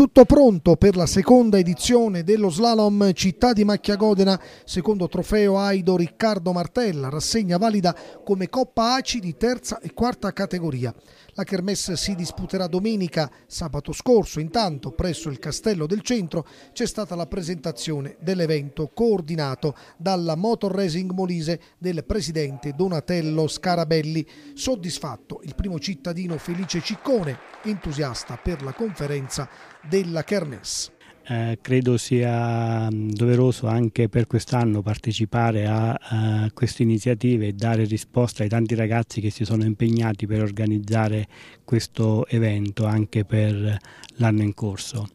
tutto pronto per la seconda edizione dello slalom Città di Macchiagodena, secondo trofeo Aido Riccardo Martella, rassegna valida come Coppa ACI di terza e quarta categoria. La kermesse si disputerà domenica, sabato scorso, intanto presso il Castello del Centro c'è stata la presentazione dell'evento coordinato dalla Motor Racing Molise del presidente Donatello Scarabelli. Soddisfatto il primo cittadino Felice Ciccone, entusiasta per la conferenza della Kermes. Eh, credo sia mm, doveroso anche per quest'anno partecipare a, a eh, queste iniziative e dare risposta ai tanti ragazzi che si sono impegnati per organizzare questo evento anche per l'anno in corso.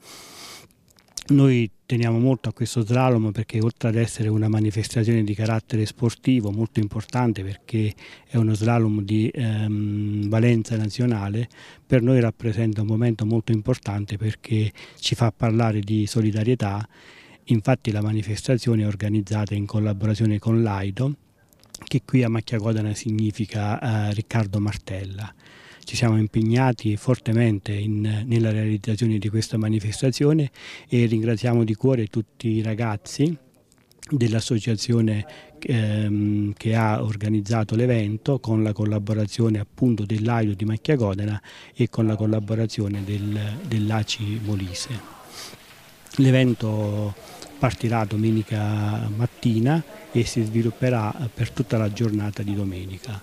Noi teniamo molto a questo slalom perché oltre ad essere una manifestazione di carattere sportivo molto importante perché è uno slalom di ehm, valenza nazionale, per noi rappresenta un momento molto importante perché ci fa parlare di solidarietà. Infatti la manifestazione è organizzata in collaborazione con l'AIDO, che qui a Macchiacodana significa eh, Riccardo Martella ci siamo impegnati fortemente in, nella realizzazione di questa manifestazione e ringraziamo di cuore tutti i ragazzi dell'associazione ehm, che ha organizzato l'evento con la collaborazione appunto dell'AIO di Macchia Godena e con la collaborazione del, dell'ACI Molise. L'evento partirà domenica mattina e si svilupperà per tutta la giornata di domenica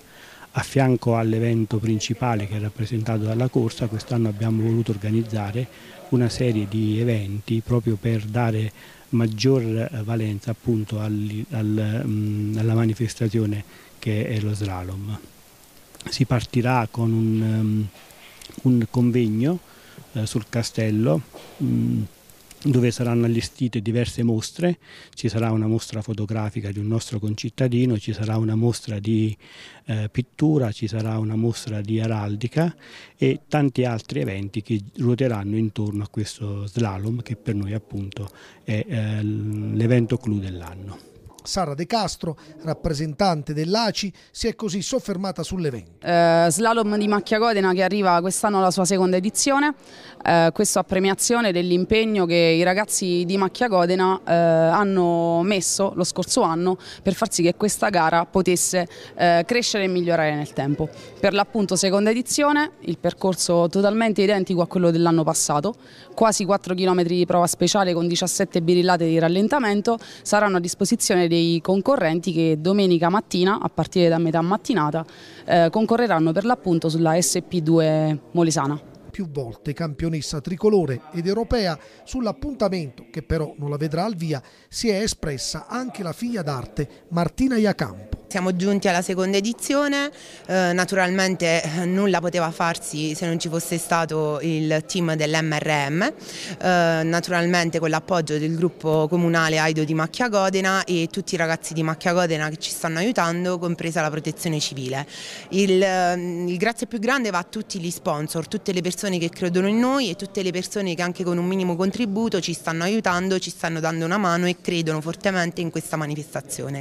a fianco all'evento principale che è rappresentato dalla corsa, quest'anno abbiamo voluto organizzare una serie di eventi proprio per dare maggior eh, valenza appunto al, al, mh, mm, alla manifestazione che è lo slalom. Si partirà con un, um, un convegno eh, sul castello. Mh, mm, dove saranno allestite diverse mostre, ci sarà una mostra fotografica di un nostro concittadino, ci sarà una mostra di eh, pittura, ci sarà una mostra di araldica e tanti altri eventi che ruoteranno intorno a questo slalom che per noi appunto è eh, l'evento clou dell'anno. Sara De Castro, rappresentante dell'ACI, si è così soffermata sull'evento. Eh, slalom di Macchia Godena che arriva quest'anno alla sua seconda edizione, eh, questo a premiazione dell'impegno che i ragazzi di Macchia Godena eh, hanno messo lo scorso anno per far sì che questa gara potesse eh, crescere e migliorare nel tempo. Per l'appunto seconda edizione, il percorso totalmente identico a quello dell'anno passato, quasi 4 km di prova speciale con 17 birillate di rallentamento saranno a disposizione dei concorrenti che domenica mattina, a partire da metà mattinata, eh, concorreranno per l'appunto sulla SP2 Molesana più volte campionessa tricolore ed europea, sull'appuntamento, che però non la vedrà al via, si è espressa anche la figlia d'arte Martina Iacampo. Siamo giunti alla seconda edizione, eh, naturalmente eh, nulla poteva farsi se non ci fosse stato il team dell'MRM, eh, naturalmente con l'appoggio del gruppo comunale Aido di Macchia Godena e tutti i ragazzi di Macchia Godena che ci stanno aiutando, compresa la protezione civile. Il, ehm, il grazie più grande va a tutti gli sponsor, tutte le persone che credono in noi e tutte le persone che anche con un minimo contributo ci stanno aiutando, ci stanno dando una mano e credono fortemente in questa manifestazione.